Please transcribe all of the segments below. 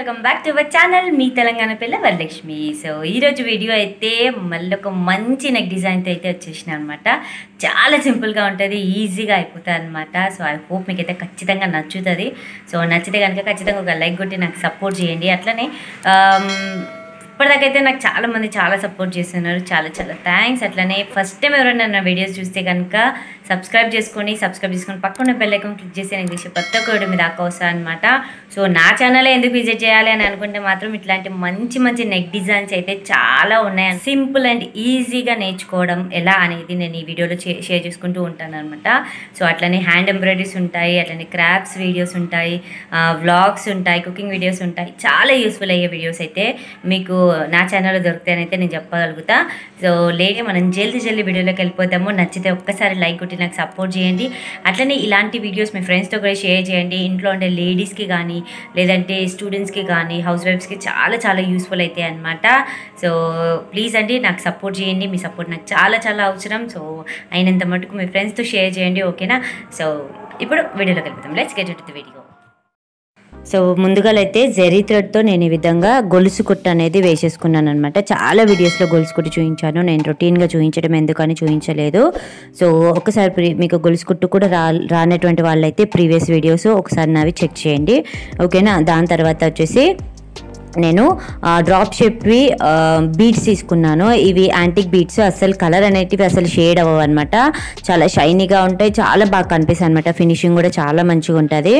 welcome back to our channel మీ తెలంగాణ పిల్ల Varalakshmi so ఈరోజు వీడియో అయితే మళ్ళీ ఒక మంచి నెక్ డిజైన్తో అయితే వచ్చేసిన అనమాట చాలా సింపుల్గా ఉంటుంది ఈజీగా అయిపోతుంది అనమాట సో ఐ హోప్ మీకైతే ఖచ్చితంగా నచ్చుతుంది సో నచ్చితే కనుక ఖచ్చితంగా ఒక లైక్ కొట్టి నాకు సపోర్ట్ చేయండి అట్లనే um, ఇప్పటిదాకైతే నాకు చాలామంది చాలా సపోర్ట్ చేస్తున్నారు చాలా చాలా థ్యాంక్స్ అట్లనే ఫస్ట్ టైం ఎవరైనా నా వీడియోస్ చూస్తే కనుక సబ్స్క్రైబ్ చేసుకొని సబ్స్క్రైబ్ చేసుకొని పక్కన బెల్ క్లిక్ చేసి నేను చేసే కొత్త కోడి మీద వస్తా అనమాట సో నా ఛానల్ ఎందుకు విజిట్ చేయాలి అని అనుకుంటే మాత్రం ఇట్లాంటి మంచి మంచి నెక్ డిజైన్స్ అయితే చాలా ఉన్నాయి సింపుల్ అండ్ ఈజీగా నేర్చుకోవడం ఎలా అనేది నేను ఈ వీడియోలో షేర్ చేసుకుంటూ ఉంటాను అనమాట సో అట్లనే హ్యాండ్ ఎంబ్రాయిడరీస్ ఉంటాయి అట్లనే క్రాఫ్ట్స్ వీడియోస్ ఉంటాయి వ్లాగ్స్ ఉంటాయి కుకింగ్ వీడియోస్ ఉంటాయి చాలా యూస్ఫుల్ అయ్యే వీడియోస్ అయితే మీకు నా ఛానల్లో దొరుకుతాయనైతే అయితే నేను చెప్పగలుగుతా సో లేట్ మనం జల్దీ జల్దీ వీడియోలోకి వెళ్ళిపోతాము నచ్చితే ఒక్కసారి లైక్ కొట్టి నాకు సపోర్ట్ చేయండి అట్లనే ఇలాంటి వీడియోస్ మీ ఫ్రెండ్స్తో కూడా షేర్ చేయండి ఇంట్లో ఉండే లేడీస్కి కానీ లేదంటే స్టూడెంట్స్కి కానీ హౌస్ వైఫ్స్కి చాలా చాలా యూస్ఫుల్ అవుతాయి అనమాట సో ప్లీజ్ అండి నాకు సపోర్ట్ చేయండి మీ సపోర్ట్ నాకు చాలా చాలా అవసరం సో అయినంత మటుకు మీ ఫ్రెండ్స్తో షేర్ చేయండి ఓకేనా సో ఇప్పుడు వీడియోలోకి వెళ్తాం let's get it the video so ముందుగా అయితే జెరీ థ్రెడ్తో నేను ఈ విధంగా గొలుసు కుట్టు అనేది వేసేసుకున్నాను అనమాట చాలా వీడియోస్లో గొలుసు కుట్టు చూపించాను నేను రొటీన్గా చూపించడం ఎందుకని చూపించలేదు సో ఒకసారి మీకు గొలుసు కుట్టు కూడా రా రానటువంటి వాళ్ళైతే ప్రీవియస్ వీడియోస్ ఒకసారి నావి చెక్ చేయండి ఓకేనా దాని తర్వాత వచ్చేసి నేను డ్రాప్ షేప్వి బీడ్స్ తీసుకున్నాను ఇవి యాంటిక్ బీడ్స్ అసలు కలర్ అనేటివి అసలు షేడ్ అవ్వవు అనమాట చాలా షైనీగా ఉంటాయి చాలా బాగా కనిపిస్తాయి అనమాట ఫినిషింగ్ కూడా చాలా మంచిగా ఉంటుంది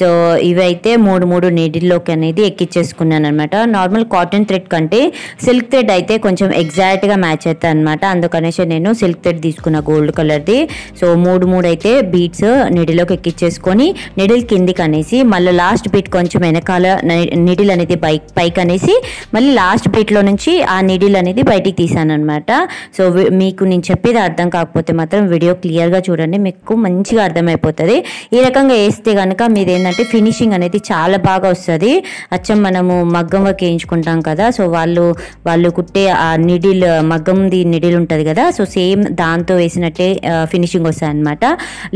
సో ఇవైతే మూడు మూడు నీటిల్లోకి అనేది ఎక్కిచ్చేసుకున్నాను అనమాట నార్మల్ కాటన్ థ్రెడ్ కంటే సిల్క్ థ్రెడ్ అయితే కొంచెం ఎగ్జాక్ట్గా మ్యాచ్ అవుతుంది అనమాట అందుకనేసి నేను సిల్క్ థ్రెడ్ తీసుకున్న గోల్డ్ కలర్ది సో మూడు మూడు అయితే బీడ్స్ నిడిలోకి ఎక్కిచ్చేసుకొని నిడిల్ కిందికి అనేసి మళ్ళీ లాస్ట్ బీట్ కొంచెం వెనకాల నిడిల్ అనేది బైక్ పైకి అనేసి మళ్ళీ లాస్ట్ బీట్లో నుంచి ఆ నీడిల్ అనేది బయటికి తీశాను అనమాట సో మీకు నేను చెప్పేది అర్థం కాకపోతే మాత్రం వీడియో క్లియర్గా చూడండి మీకు మంచిగా అర్థమైపోతుంది ఈ రకంగా వేస్తే కనుక మీది ఏంటంటే ఫినిషింగ్ అనేది చాలా బాగా వస్తుంది అచ్చం మనము మగ్గం వర్క్ వేయించుకుంటాం కదా సో వాళ్ళు వాళ్ళు కుట్టే ఆ నిడిల్ మగ్గంది నిడిల్ ఉంటుంది కదా సో సేమ్ దాంతో వేసినట్టే ఫినిషింగ్ వస్తుంది అనమాట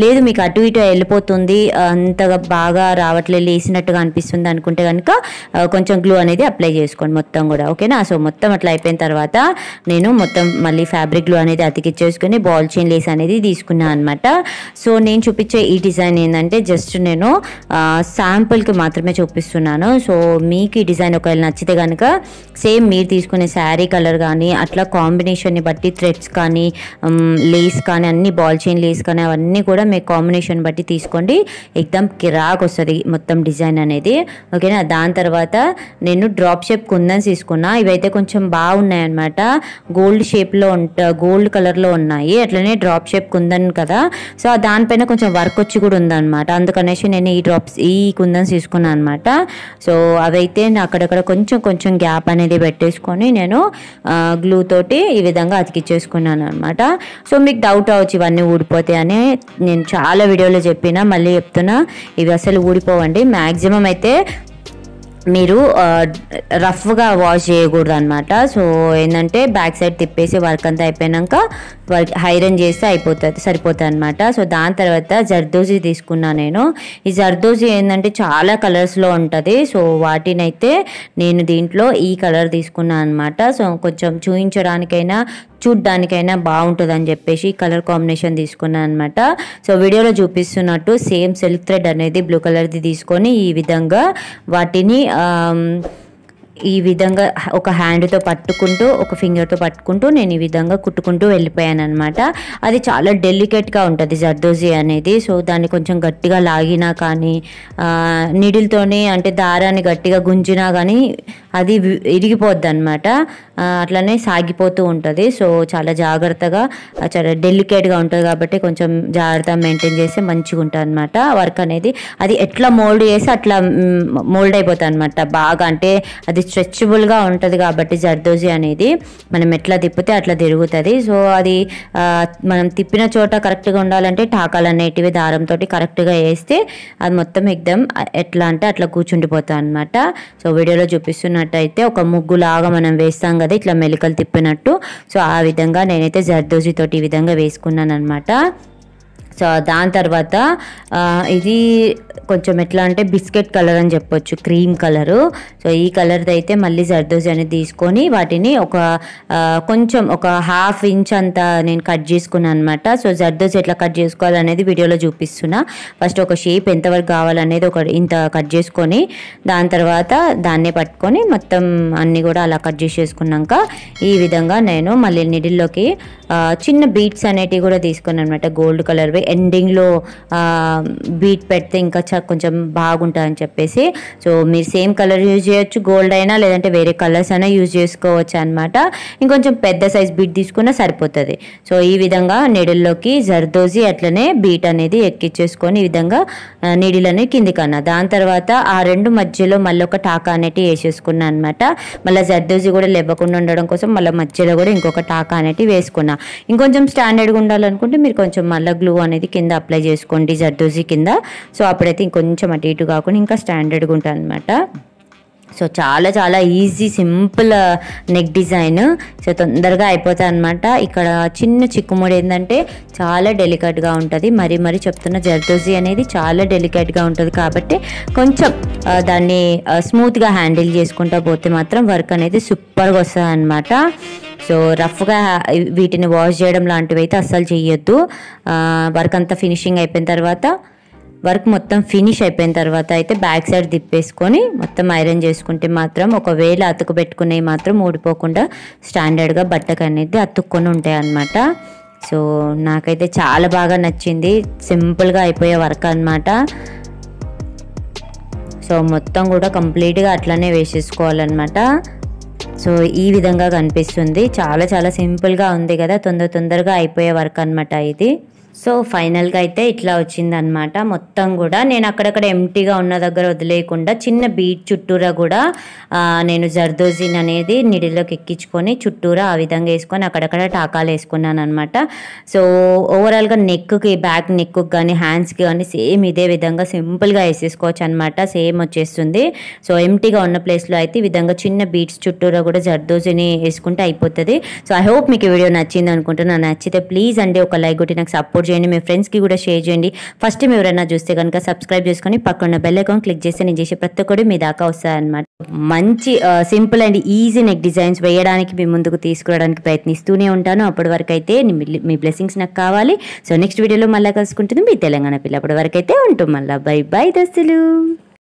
లేదు మీకు అటు ఇటు వెళ్ళిపోతుంది అంతగా బాగా రావట్లేదు వేసినట్టుగా అనిపిస్తుంది అనుకుంటే కనుక కొంచెం గ్లూ అనేది అప్లై చేసుకోండి మొత్తం కూడా ఓకేనా సో మొత్తం అట్లా అయిపోయిన తర్వాత నేను మొత్తం మళ్ళీ ఫ్యాబ్రిక్ గ్లూ అనేది అతికిచ్చేసుకుని బాల్ చైన్ లేస్ అనేది తీసుకున్నాను అనమాట సో నేను చూపించే ఈ డిజైన్ ఏంటంటే జస్ట్ నేను శాంపుల్కి మాత్రమే చూపిస్తున్నాను సో మీకు ఈ డిజైన్ ఒకవేళ నచ్చితే కనుక సేమ్ మీరు తీసుకునే శారీ కలర్ కానీ అట్లా కాంబినేషన్ని బట్టి థ్రెడ్స్ కానీ లేస్ కానీ అన్ని బాల్ చైన్ లేస్ కానీ అవన్నీ కూడా మీ కాంబినేషన్ బట్టి తీసుకోండి ఎగ్దమ్ కిరాక్ వస్తుంది మొత్తం డిజైన్ అనేది ఓకేనా దాని తర్వాత నేను నేను డ్రాప్ షేప్ కుందన్స్ తీసుకున్నా ఇవైతే కొంచెం బాగున్నాయన్నమాట గోల్డ్ షేప్లో ఉంట గోల్డ్ కలర్లో ఉన్నాయి అట్లనే డ్రాప్ షేప్ కుందన్ కదా సో దానిపైన కొంచెం వర్క్ వచ్చి కూడా ఉందన్నమాట అందుకనేసి నేను ఈ డ్రాప్స్ ఈ కుందన్స్ తీసుకున్నాను అనమాట సో అవైతే అక్కడక్కడ కొంచెం కొంచెం గ్యాప్ అనేది పెట్టేసుకొని నేను గ్లూ తోటి ఈ విధంగా అతికిచ్చేసుకున్నాను అనమాట సో మీకు డౌట్ అవచ్చు ఇవన్నీ ఊడిపోతాయని నేను చాలా వీడియోలో చెప్పిన మళ్ళీ చెప్తున్నా ఇవి అసలు ఊడిపోవండి మ్యాక్సిమం అయితే మీరు రఫ్గా వాష్ చేయకూడదు అనమాట సో ఏంటంటే బ్యాక్ సైడ్ తిప్పేసి వర్క్ అంతా అయిపోయాక వర్క్ ఐరన్ చేస్తే అయిపోతుంది సరిపోతుంది అనమాట సో దాని తర్వాత జర్దోజీ తీసుకున్నా నేను ఈ జర్దోజీ ఏంటంటే చాలా కలర్స్లో ఉంటుంది సో వాటినైతే నేను దీంట్లో ఈ కలర్ తీసుకున్నాను అనమాట సో కొంచెం చూయించడానికైనా చూడ్డానికైనా బాగుంటుందని చెప్పేసి కలర్ కాంబినేషన్ తీసుకున్నాను అనమాట సో వీడియోలో చూపిస్తున్నట్టు సేమ్ సిల్క్ థ్రెడ్ అనేది బ్లూ కలర్ది తీసుకొని ఈ విధంగా వాటిని ఈ విధంగా ఒక హ్యాండ్తో పట్టుకుంటూ ఒక ఫింగర్తో పట్టుకుంటూ నేను ఈ విధంగా కుట్టుకుంటూ వెళ్ళిపోయాను అనమాట అది చాలా డెలికేట్గా ఉంటుంది జర్దోజీ అనేది సో దాన్ని కొంచెం గట్టిగా లాగినా కానీ నిడిల్తోనే అంటే దారాన్ని గట్టిగా గుంజినా కానీ అది విరిగిపోద్ది అనమాట అట్లనే సాగిపోతూ ఉంటుంది సో చాలా జాగ్రత్తగా చాలా డెలికేట్గా ఉంటుంది కాబట్టి కొంచెం జాగ్రత్త మెయింటైన్ చేస్తే మంచిగా ఉంటుంది అనమాట వర్క్ అనేది అది ఎట్లా మోల్డ్ చేసి అట్లా మోల్డ్ అయిపోతుంది అనమాట బాగా అంటే అది స్ట్రెచబుల్గా ఉంటుంది కాబట్టి జర్దోజీ అనేది మనం ఎట్లా తిప్పితే అట్లా తిరుగుతుంది సో అది మనం తిప్పిన చోట కరెక్ట్గా ఉండాలంటే టాకాలు అనేటివి దారంతో కరెక్ట్గా వేస్తే అది మొత్తం ఎగ్దం ఎట్లా అంటే అట్లా కూర్చుండిపోతుంది అనమాట సో వీడియోలో చూపిస్తున్నట్టు అయితే ఒక ముగ్గులాగా మనం వేస్తాం కదా ఇట్లా మెలికలు తిప్పినట్టు సో ఆ విధంగా నేనైతే జర్దోజీతో ఈ విధంగా వేసుకున్నాను అనమాట సో దాని తర్వాత ఇది కొంచెం ఎట్లా అంటే బిస్కెట్ కలర్ అని చెప్పొచ్చు క్రీమ్ కలరు సో ఈ కలర్ది అయితే మళ్ళీ జర్దోజ్ అనేది తీసుకొని వాటిని ఒక కొంచెం ఒక హాఫ్ ఇంచ్ అంతా నేను కట్ చేసుకున్నాను అనమాట సో జర్దోజ్ ఎట్లా కట్ చేసుకోవాలనేది వీడియోలో చూపిస్తున్నా ఫస్ట్ ఒక షేప్ ఎంతవరకు కావాలనేది ఒక ఇంత కట్ చేసుకొని దాని తర్వాత దాన్నే పట్టుకొని మొత్తం అన్నీ కూడా అలా కట్ చేసేసుకున్నాక ఈ విధంగా నేను మళ్ళీ నిడిల్లోకి చిన్న బీట్స్ అనేటివి కూడా తీసుకున్నాను అనమాట గోల్డ్ కలర్వి ఎండింగ్లో బీట్ పెడితే ఇంకా కొంచెం బాగుంటుందని చెప్పేసి సో మీరు సేమ్ కలర్ యూజ్ చేయొచ్చు గోల్డ్ అయినా లేదంటే వేరే కలర్స్ అయినా యూజ్ చేసుకోవచ్చు అనమాట ఇంకొంచెం పెద్ద సైజ్ బీట్ తీసుకున్నా సరిపోతుంది సో ఈ విధంగా నీడిల్లోకి జర్దోజీ అట్లనే బీట్ అనేది ఎక్కించేసుకొని ఈ విధంగా నీడిల్ అనేది కిందికి అన్న దాని తర్వాత ఆ రెండు మధ్యలో మళ్ళీ ఒక టాకా అనేటి వేసేసుకున్నా అనమాట మళ్ళీ జర్దోజీ కూడా లేవకుండా ఉండడం కోసం మళ్ళీ మధ్యలో కూడా ఇంకొక టాకా అనేటి వేసుకున్నా ఇంకొంచెం స్టాండర్డ్గా ఉండాలనుకుంటే మీరు కొంచెం మళ్ళీ గ్లూ అనేది అనేది కింద అప్లై చేసుకోండి జర్దోజీ కింద సో అప్పుడైతే ఇంకొంచెం అటు ఇటు కాకుండా ఇంకా స్టాండర్డ్గా ఉంటుంది అనమాట సో చాలా చాలా easy simple neck design so తొందరగా అయిపోతాయి అనమాట ఇక్కడ చిన్న చిక్కుముడి ఏంటంటే చాలా డెలికేట్గా ఉంటుంది మరి మరి చెప్తున్న జర్దోజీ అనేది చాలా డెలికేట్గా ఉంటుంది కాబట్టి కొంచెం uh, దాన్ని స్మూత్గా uh, హ్యాండిల్ చేసుకుంటా పోతే మాత్రం వర్క్ అనేది సూపర్గా వస్తుంది అనమాట సో రఫ్గా uh, వీటిని వాష్ చేయడం లాంటివి అయితే అస్సలు చేయొద్దు వర్క్ అంతా ఫినిషింగ్ అయిపోయిన తర్వాత వర్క్ మొత్తం ఫినిష్ అయిపోయిన తర్వాత అయితే బ్యాక్ సైడ్ తిప్పేసుకొని మొత్తం ఐరన్ చేసుకుంటే మాత్రం ఒకవేళ అతుకు పెట్టుకునేవి మాత్రం ఊడిపోకుండా స్టాండర్డ్గా బట్టకు అనేది అతుక్కొని ఉంటాయి అన్నమాట సో నాకైతే చాలా బాగా నచ్చింది సింపుల్గా అయిపోయే వర్క్ అనమాట సో మొత్తం కూడా కంప్లీట్గా అట్లనే వేసేసుకోవాలన్నమాట సో ఈ విధంగా కనిపిస్తుంది చాలా చాలా సింపుల్గా ఉంది కదా తొందర తొందరగా అయిపోయే వర్క్ అనమాట ఇది సో ఫైనల్గా అయితే ఇట్లా వచ్చిందనమాట మొత్తం కూడా నేను అక్కడక్కడ ఎంటీగా ఉన్న దగ్గర వదిలేయకుండా చిన్న బీట్ చుట్టూరా కూడా నేను జర్దోజిన్ అనేది నిడిలోకి ఎక్కించుకొని చుట్టూరా ఆ విధంగా వేసుకొని అక్కడక్కడ టాకాలు వేసుకున్నాను అనమాట సో ఓవరాల్గా నెక్కి బ్యాక్ నెక్కు కానీ హ్యాండ్స్కి కానీ సేమ్ ఇదే విధంగా సింపుల్గా వేసేసుకోవచ్చు అనమాట సేమ్ వచ్చేస్తుంది సో ఎంటీగా ఉన్న ప్లేస్లో అయితే ఈ విధంగా చిన్న బీట్స్ చుట్టూరా కూడా జర్దోజిని వేసుకుంటే అయిపోతుంది సో ఐ హోప్ మీకు వీడియో నచ్చింది అనుకుంటున్నాను నచ్చితే ప్లీజ్ అండి ఒక లైక్ కొట్టి నాకు సపోర్ట్ చేయండి మీ ఫ్రెండ్స్కి కూడా షేర్ చేయండి ఫస్ట్ టైం ఎవరైనా చూస్తే కనుక సబ్స్క్రైబ్ చేసుకొని పక్కన బెల్ అకౌంట్ క్లిక్ చేస్తే నేను చేసే ప్రతి ఒక్కటి మీ దాకా వస్తాయన్నమాట మంచి simple and easy neck designs వేయడానికి మీ ముందుకు తీసుకురావడానికి ప్రయత్నిస్తూనే ఉంటాను అప్పటి వరకు అయితే మీ బ్లెస్సింగ్స్ నాకు కావాలి సో నెక్స్ట్ వీడియోలో మళ్ళీ కలుసుకుంటుంది మీ తెలంగాణ పిల్ల అప్పటి వరకు అయితే ఉంటుంది మళ్ళీ బై బై దస్తులు